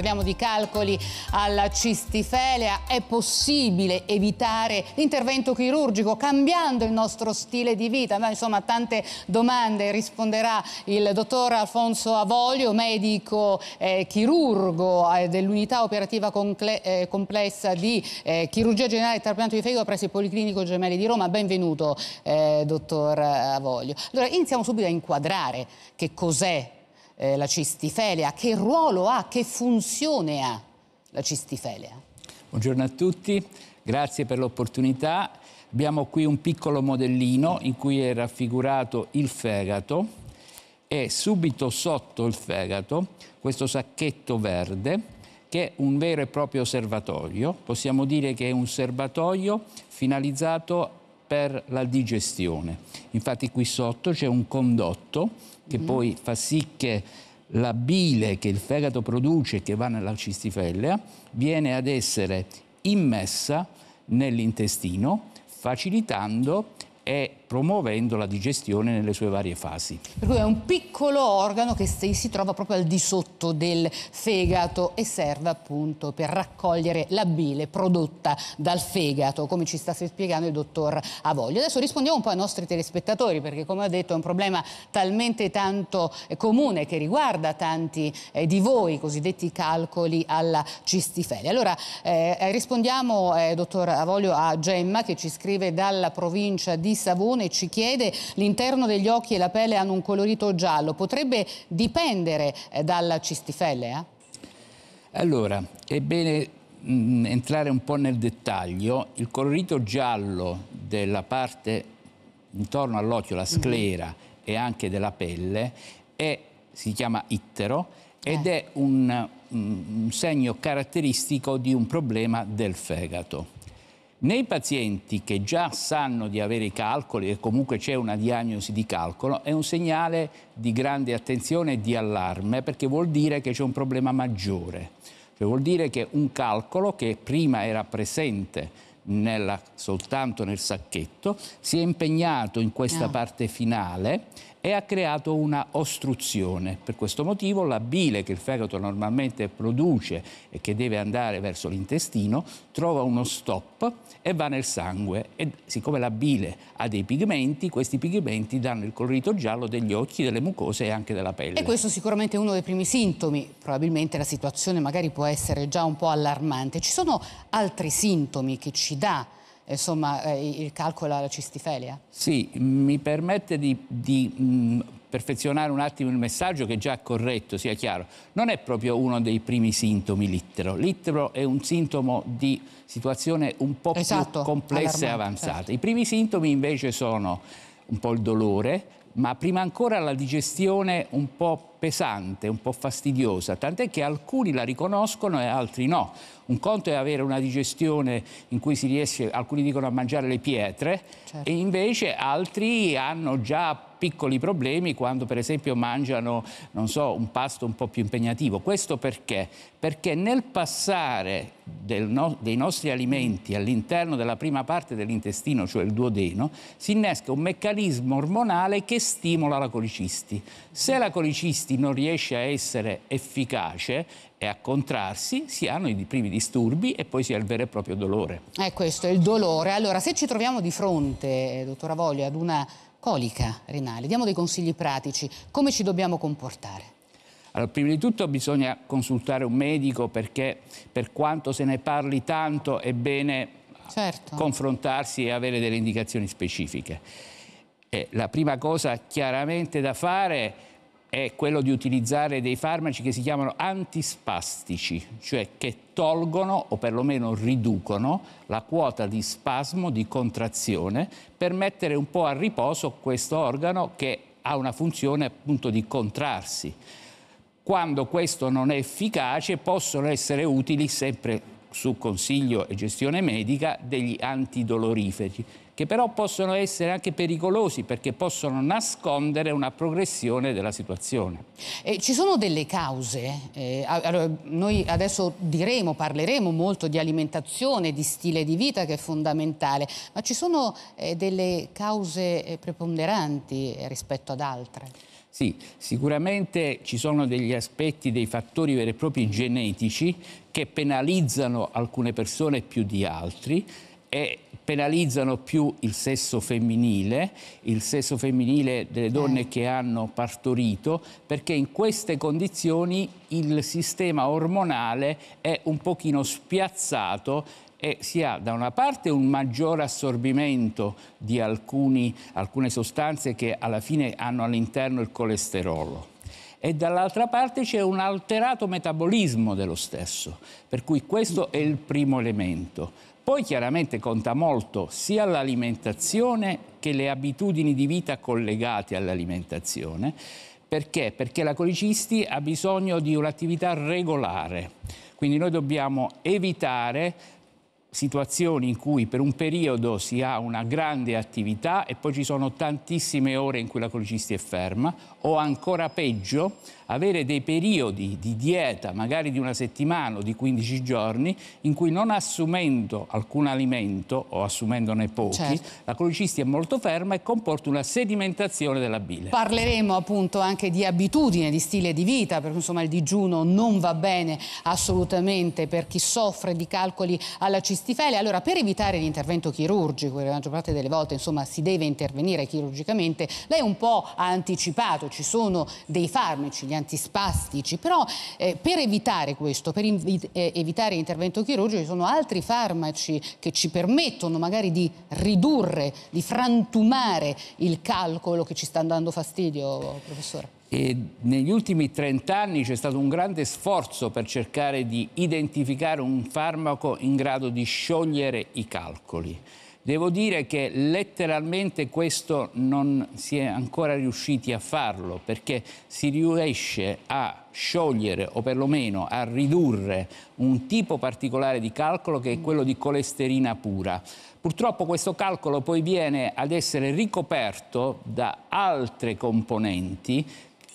parliamo di calcoli alla cistifelea, è possibile evitare l'intervento chirurgico cambiando il nostro stile di vita? Ma insomma tante domande risponderà il dottor Alfonso Avoglio, medico eh, chirurgo eh, dell'unità operativa comple eh, complessa di eh, chirurgia generale e trapianto di fegato presso il Policlinico Gemelli di Roma. Benvenuto eh, dottor Avoglio. Allora iniziamo subito a inquadrare che cos'è eh, la cistifelea, che ruolo ha, che funzione ha la cistifelea? Buongiorno a tutti, grazie per l'opportunità. Abbiamo qui un piccolo modellino in cui è raffigurato il fegato e subito sotto il fegato questo sacchetto verde che è un vero e proprio serbatoio. Possiamo dire che è un serbatoio finalizzato per la digestione. Infatti qui sotto c'è un condotto che mm. poi fa sì che la bile che il fegato produce, che va nella cistifellea, viene ad essere immessa nell'intestino, facilitando e promuovendo la digestione nelle sue varie fasi. Per cui è un piccolo organo che si trova proprio al di sotto del fegato e serve appunto per raccogliere la bile prodotta dal fegato, come ci sta spiegando il dottor Avoglio. Adesso rispondiamo un po' ai nostri telespettatori perché come ho detto è un problema talmente tanto eh, comune che riguarda tanti eh, di voi, i cosiddetti calcoli alla cistifele. Allora eh, rispondiamo, eh, dottor Avoglio, a Gemma che ci scrive dalla provincia di Savona Simone ci chiede l'interno degli occhi e la pelle hanno un colorito giallo, potrebbe dipendere eh, dalla cistifellea? Eh? Allora, è bene mh, mm, entrare un po' nel dettaglio, il colorito giallo della parte intorno all'occhio, la mhm. sclera mm -hmm. e anche della pelle è, si chiama ittero ed eh. è un, mm, un segno caratteristico di un problema del fegato. Nei pazienti che già sanno di avere i calcoli e comunque c'è una diagnosi di calcolo, è un segnale di grande attenzione e di allarme perché vuol dire che c'è un problema maggiore. Cioè vuol dire che un calcolo che prima era presente nella, soltanto nel sacchetto, si è impegnato in questa no. Ah. parte finale e ha creato una ostruzione. Per questo motivo la bile che il fegato normalmente produce e che deve andare verso l'intestino trova uno stop e va nel sangue e siccome la bile ha dei pigmenti, questi pigmenti danno il colorito giallo degli occhi, delle mucose e anche della pelle. E questo sicuramente è uno dei primi sintomi, probabilmente la situazione magari può essere già un po' allarmante. Ci sono altri sintomi che ci dà insomma, eh, il calcolo alla cistifelia? Sì, mi permette di, di mh, mm, perfezionare un attimo il messaggio che è già corretto, sia chiaro. Non è proprio uno dei primi sintomi l'ittero. L'ittero è un sintomo di situazione un po' esatto, più complessa e avanzata. Certo. I primi sintomi invece sono un po' il dolore, ma prima ancora la digestione un po' pesante, un po' fastidiosa, tant'è che alcuni la riconoscono e altri no. Un conto è avere una digestione in cui si riesce, alcuni dicono a mangiare le pietre, certo. e invece altri hanno già piccoli problemi quando per esempio mangiano, non so, un pasto un po' più impegnativo. Questo perché? Perché nel passare no, dei nostri alimenti all'interno della prima parte dell'intestino, cioè il duodeno, si innesca un meccanismo ormonale che stimola la colicisti. Se la colicisti questi non riesce a essere efficace e a contrarsi, si hanno i primi disturbi e poi si ha il vero e proprio dolore. Eh, è questo, il dolore. Allora, se ci troviamo di fronte, dottora Voglio, ad una colica renale, diamo dei consigli pratici, come ci dobbiamo comportare? Allora, prima di tutto bisogna consultare un medico perché per quanto se ne parli tanto è bene certo. confrontarsi e avere delle indicazioni specifiche. E eh, la prima cosa chiaramente da fare è è quello di utilizzare dei farmaci che si chiamano antispastici, cioè che tolgono o perlomeno riducono la quota di spasmo, di contrazione, per mettere un po' a riposo questo organo che ha una funzione appunto di contrarsi. Quando questo non è efficace possono essere utili sempre su consiglio e gestione medica degli antidoloriferi che però possono essere anche pericolosi perché possono nascondere una progressione della situazione. Eh, ci sono delle cause, eh, allora, noi adesso diremo, parleremo molto di alimentazione, di stile di vita che è fondamentale, ma ci sono eh, delle cause eh, preponderanti rispetto ad altre? Sì, sicuramente ci sono degli aspetti, dei fattori veri e propri genetici che penalizzano alcune persone più di altri e penalizzano più il sesso femminile, il sesso femminile delle donne che hanno partorito, perché in queste condizioni il sistema ormonale è un pochino spiazzato e si ha da una parte un maggior assorbimento di alcuni, alcune sostanze che alla fine hanno all'interno il colesterolo e dall'altra parte c'è un alterato metabolismo dello stesso, per cui questo è il primo elemento. Poi chiaramente conta molto sia l'alimentazione che le abitudini di vita collegate all'alimentazione. Perché? Perché la colicisti ha bisogno di un'attività regolare. Quindi noi dobbiamo evitare situazioni in cui per un periodo si ha una grande attività e poi ci sono tantissime ore in cui la colcisti è ferma o ancora peggio avere dei periodi di dieta magari di una settimana o di 15 giorni in cui non assumendo alcun alimento o assumendone pochi certo. la colcisti è molto ferma e comporta una sedimentazione della bile. Parleremo appunto anche di abitudine, di stile di vita perché insomma il digiuno non va bene assolutamente per chi soffre di calcoli alla cistitis stifele. Allora, per evitare l'intervento chirurgico, la maggior parte delle volte insomma, si deve intervenire chirurgicamente, lei un po' ha anticipato, ci sono dei farmaci, gli antispastici, però eh, per evitare questo, per eh, evitare l'intervento chirurgico, ci sono altri farmaci che ci permettono magari di ridurre, di frantumare il calcolo che ci sta dando fastidio, professore. E negli ultimi 30 anni c'è stato un grande sforzo per cercare di identificare un farmaco in grado di sciogliere i calcoli. Devo dire che letteralmente questo non si è ancora riusciti a farlo perché si riesce a sciogliere o perlomeno a ridurre un tipo particolare di calcolo che è quello di colesterina pura. Purtroppo questo calcolo poi viene ad essere ricoperto da altre componenti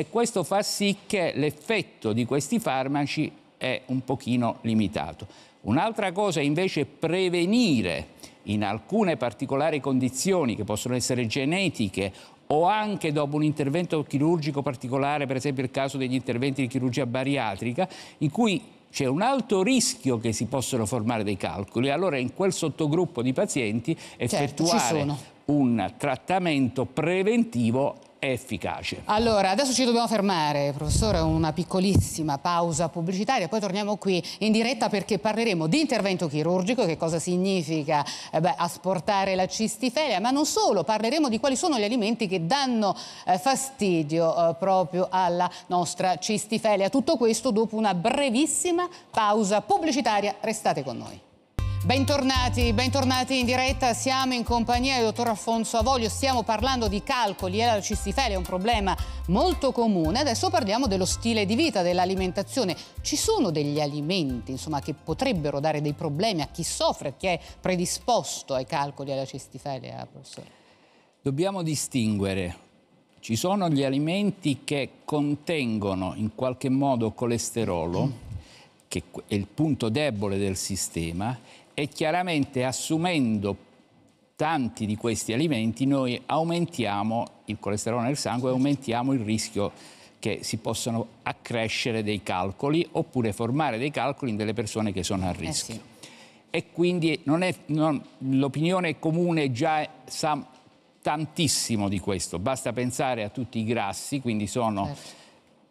e questo fa sì che l'effetto di questi farmaci è un pochino limitato. Un'altra cosa invece è prevenire in alcune particolari condizioni che possono essere genetiche o anche dopo un intervento chirurgico particolare, per esempio il caso degli interventi di chirurgia bariatrica, in cui c'è un alto rischio che si possano formare dei calcoli, allora in quel sottogruppo di pazienti certo, effettuare certo, un trattamento preventivo è efficace. Allora, adesso ci dobbiamo fermare, professore, una piccolissima pausa pubblicitaria, poi torniamo qui in diretta perché parleremo di intervento chirurgico, che cosa significa eh beh, asportare la cistifelia, ma non solo, parleremo di quali sono gli alimenti che danno eh, fastidio eh, proprio alla nostra cistifelia. Tutto questo dopo una brevissima pausa pubblicitaria, restate con noi. Bentornati, bentornati in diretta, siamo in compagnia del dottor Alfonso Avoglio, stiamo parlando di calcoli e la cistifele è un problema molto comune, adesso parliamo dello stile di vita, dell'alimentazione, ci sono degli alimenti insomma, che potrebbero dare dei problemi a chi soffre, a chi è predisposto ai calcoli e alla cistifele, eh, professore? Dobbiamo distinguere, ci sono gli alimenti che contengono in qualche modo colesterolo, che è il punto debole del sistema, e chiaramente assumendo tanti di questi alimenti noi aumentiamo il colesterolo nel sangue e aumentiamo il rischio che si possano accrescere dei calcoli oppure formare dei calcoli in delle persone che sono a eh rischio. Eh sì. E quindi l'opinione comune già sa tantissimo di questo, basta pensare a tutti i grassi, quindi sono certo.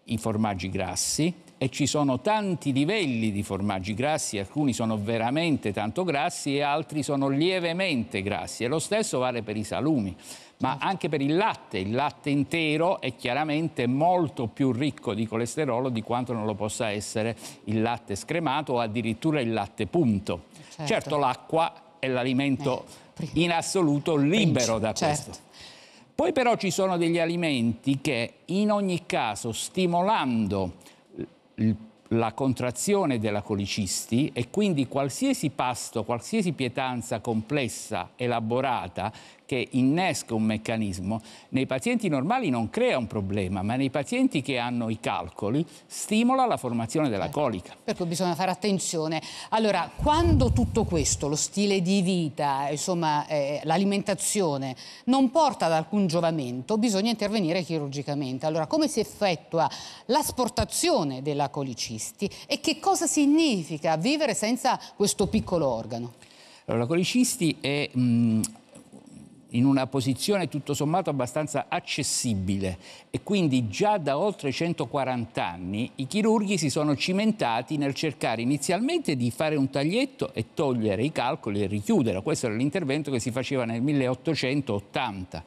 i formaggi grassi, e ci sono tanti livelli di formaggi grassi, alcuni sono veramente tanto grassi e altri sono lievemente grassi e lo stesso vale per i salumi, ma certo. anche per il latte, il latte intero è chiaramente molto più ricco di colesterolo di quanto non lo possa essere il latte scremato o addirittura il latte punto. Certo, certo l'acqua è l'alimento eh, in assoluto libero da certo. questo. Poi però ci sono degli alimenti che in ogni caso stimolando la contrazione della colicisti e quindi qualsiasi pasto, qualsiasi pietanza complessa, elaborata, che innesca un meccanismo, nei pazienti normali non crea un problema, ma nei pazienti che hanno i calcoli stimola la formazione della certo. colica. Per cui bisogna fare attenzione. Allora, quando tutto questo, lo stile di vita, insomma, eh, l'alimentazione, non porta ad alcun giovamento, bisogna intervenire chirurgicamente. Allora, come si effettua l'asportazione della colicisti e che cosa significa vivere senza questo piccolo organo? Allora, la colicisti è mh, mm, in una posizione tutto sommato abbastanza accessibile e quindi già da oltre 140 anni i chirurghi si sono cimentati nel cercare inizialmente di fare un taglietto e togliere i calcoli e richiudere. Questo era l'intervento che si faceva nel 1880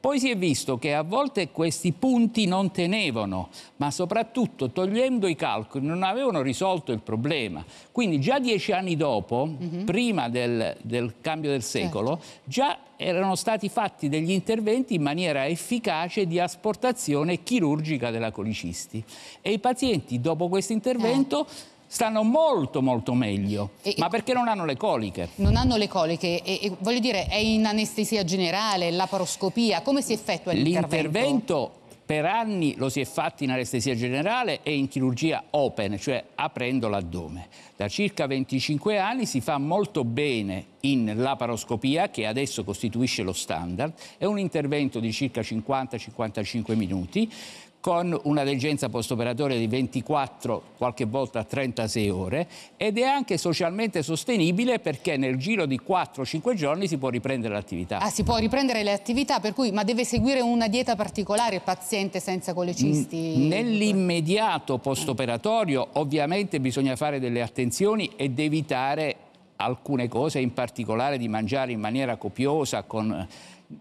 poi si è visto che a volte questi punti non tenevano, ma soprattutto togliendo i calcoli non avevano risolto il problema. Quindi già dieci anni dopo, mm -hmm. prima del, del, cambio del secolo, certo. già erano stati fatti degli interventi in maniera efficace di asportazione chirurgica della colicisti. E i pazienti dopo questo intervento... Eh stanno molto molto meglio, e, ma perché non hanno le coliche. Non hanno le coliche e, e voglio dire è in anestesia generale, laparoscopia, come si effettua l'intervento? L'intervento per anni lo si è fatto in anestesia generale e in chirurgia open, cioè aprendo l'addome. Da circa 25 anni si fa molto bene in laparoscopia, che adesso costituisce lo standard, è un intervento di circa 50-55 minuti, con una degenza postoperatoria di 24, qualche volta 36 ore ed è anche socialmente sostenibile perché nel giro di 4-5 giorni si può riprendere l'attività. Ah, si può riprendere le attività, per cui, ma deve seguire una dieta particolare il paziente senza colecisti? Nell'immediato postoperatorio ovviamente bisogna fare delle attenzioni ed evitare alcune cose, in particolare di mangiare in maniera copiosa con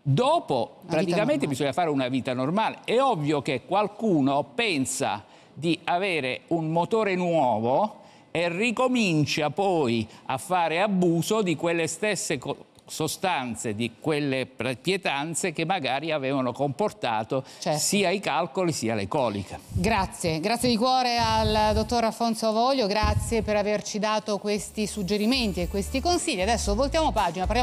Dopo praticamente bisogna fare una vita normale. È ovvio che qualcuno pensa di avere un motore nuovo e ricomincia poi a fare abuso di quelle stesse sostanze, di quelle pietanze che magari avevano comportato certo. sia i calcoli sia le coliche. Grazie, grazie di cuore al dottor Alfonso Avoglio, grazie per averci dato questi suggerimenti e questi consigli. Adesso voltiamo pagina, parliamo